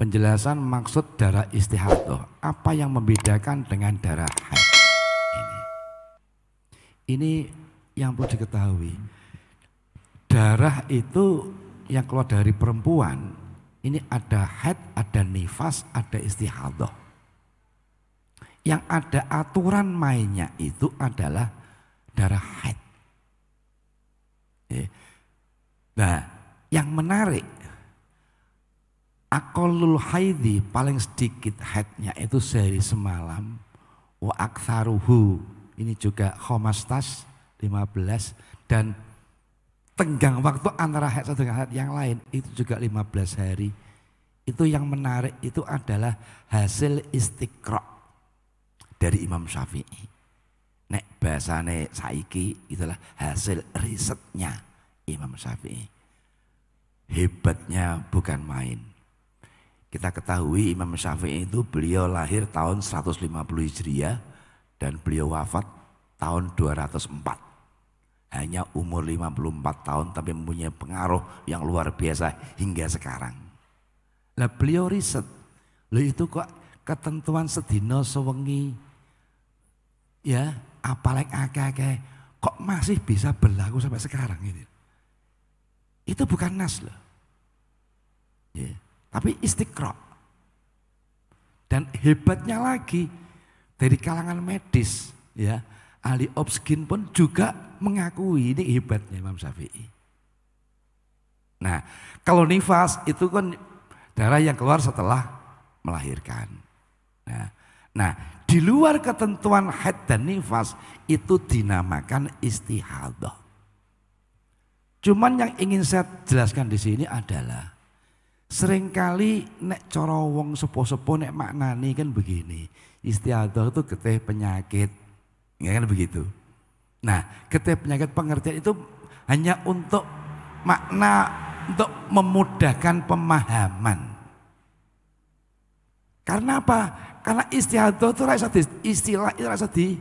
penjelasan maksud darah istihadah. Apa yang membedakan dengan darah haid? Ini. Ini yang perlu diketahui. Darah itu yang keluar dari perempuan ini ada haid, ada nifas, ada istihadah. Yang ada aturan mainnya itu adalah darah haid. Eh. Nah, yang menarik Akolul haidi paling sedikit haidnya itu sehari semalam. Wa Aktharuhu ini juga khomastas 15 dan tenggang waktu antara haid satu dengan haid yang lain itu juga 15 hari. Itu yang menarik itu adalah hasil istiqra dari Imam Syafi'i. Nek bahasane saiki itulah hasil risetnya Imam Syafi'i. Hebatnya bukan main. Kita ketahui Imam Syafi'i itu beliau lahir tahun 150 Hijriah dan beliau wafat tahun 204. Hanya umur 54 tahun tapi mempunyai pengaruh yang luar biasa hingga sekarang. Lah beliau riset, lo itu kok ketentuan sedino sewengi ya apalek akeh kok masih bisa berlaku sampai sekarang ini. Itu bukan nas loh. Tapi istiqroh Dan hebatnya lagi dari kalangan medis ya, ahli obskin pun juga mengakui ini hebatnya Imam Syafi'i. Nah, kalau nifas itu kan darah yang keluar setelah melahirkan. Nah, Nah, di luar ketentuan haid dan nifas itu dinamakan istihadah. Cuman yang ingin saya jelaskan di sini adalah Seringkali nek cara wong sepo-sepo nek maknani kan begini. Istiadah itu getih penyakit. Ya kan begitu. Nah, getih penyakit pengertian itu hanya untuk makna untuk memudahkan pemahaman. Karena apa? Karena istiadah itu rasa di, istilah itu rasa di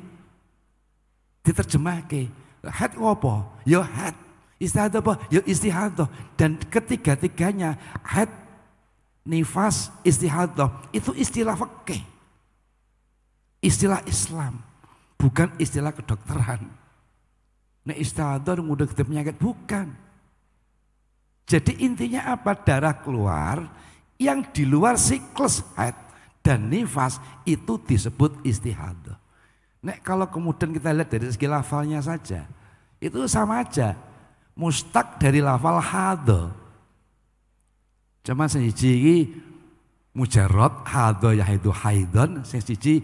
diterjemahke. Hat apa? yo ya hat. Istihadah apa? Ya istihadah. Dan ketiga-tiganya had nifas, istihadah. Itu istilah kek, Istilah Islam. Bukan istilah kedokteran. Nah istihadah ngudah penyakit. Bukan. Jadi intinya apa? Darah keluar yang di luar siklus haid dan nifas itu disebut istihadah. Nek kalau kemudian kita lihat dari segi lafalnya saja, itu sama aja. Mustak dari lafal hado. Cuma sing siji iki mujarrad hadha yahidu haidon, sing siji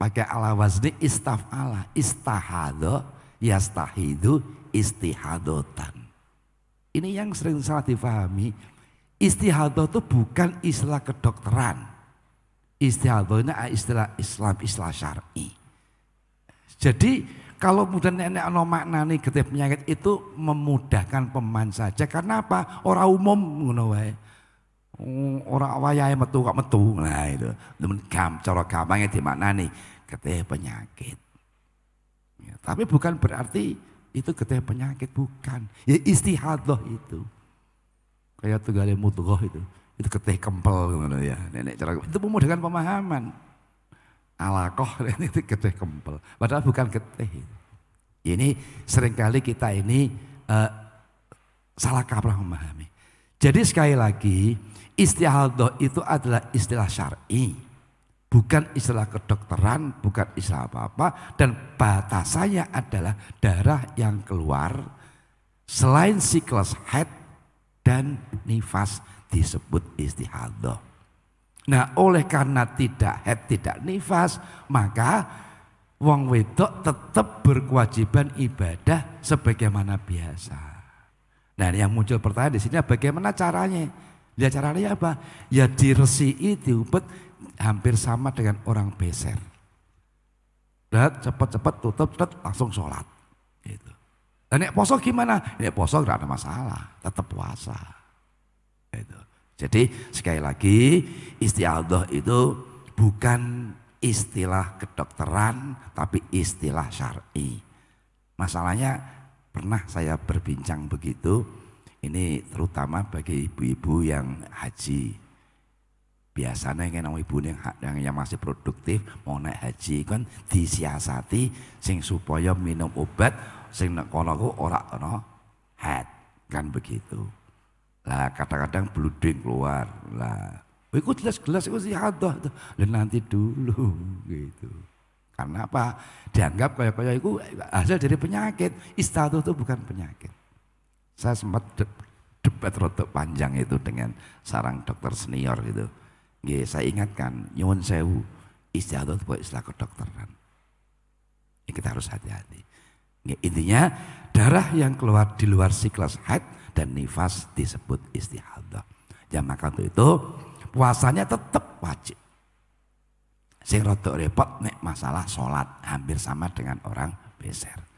pakai ala wazni istafala, istahadha, yastahidu, istihadotan. Ini yang sering salah difahami. istihadot itu bukan istilah kedokteran. Istihadot ini istilah Islam, istilah syar'i. Jadi kalau kemudian nenek no nih ketika penyakit itu memudahkan peman saja. Karena apa? Orang umum ngono ora wayahe metu kok metu. Nah itu temen gam cara gampangnya nih getih penyakit. Ya, tapi bukan berarti itu getih penyakit bukan. Ya istihadah itu. Kayak tunggale mudghah itu. Itu getih kempel ngono ya. Nenek cara itu memudahkan pemahaman. Alakoh itu getih kempel. Padahal bukan getih. Ini seringkali kita ini uh, salah kaprah memahami. Jadi sekali lagi istihadah itu adalah istilah syar'i. Bukan istilah kedokteran, bukan istilah apa-apa. Dan batasannya adalah darah yang keluar selain siklus head dan nifas disebut istihadah. Nah oleh karena tidak head, tidak nifas maka wong wedok tetap berkewajiban ibadah sebagaimana biasa. Nah yang muncul pertanyaan di sini bagaimana caranya? Ya caranya apa? Ya itu itu hampir sama dengan orang beser. Dan cepat-cepat tutup, cepat, langsung sholat. Gitu. Dan nek poso gimana? Nek poso gak ada masalah, tetap puasa. Gitu. Jadi sekali lagi istiadah itu bukan istilah kedokteran tapi istilah syar'i. Masalahnya Pernah saya berbincang begitu, ini terutama bagi ibu-ibu yang haji. Biasanya yang ibu yang, yang masih produktif mau naik haji kan disiasati sing supaya minum obat sing nek kono ku ora ono head kan begitu. Lah kadang-kadang bluding keluar. Lah ikut jelas jelas ikut sih hadah. Dan nanti dulu gitu. Karena apa? Dianggap kaya-kaya itu hasil dari penyakit. Istatu itu bukan penyakit. Saya sempat de debat rotok panjang itu dengan sarang dokter senior gitu. Gih, saya ingatkan, nyuwun sewu, istihadu itu istilah kedokteran. Ya, kita harus hati-hati. Ya, intinya darah yang keluar di luar siklus haid dan nifas disebut istihadah. Ya maka untuk itu puasanya tetap wajib. Sing rada repot nek masalah sholat hampir sama dengan orang beser.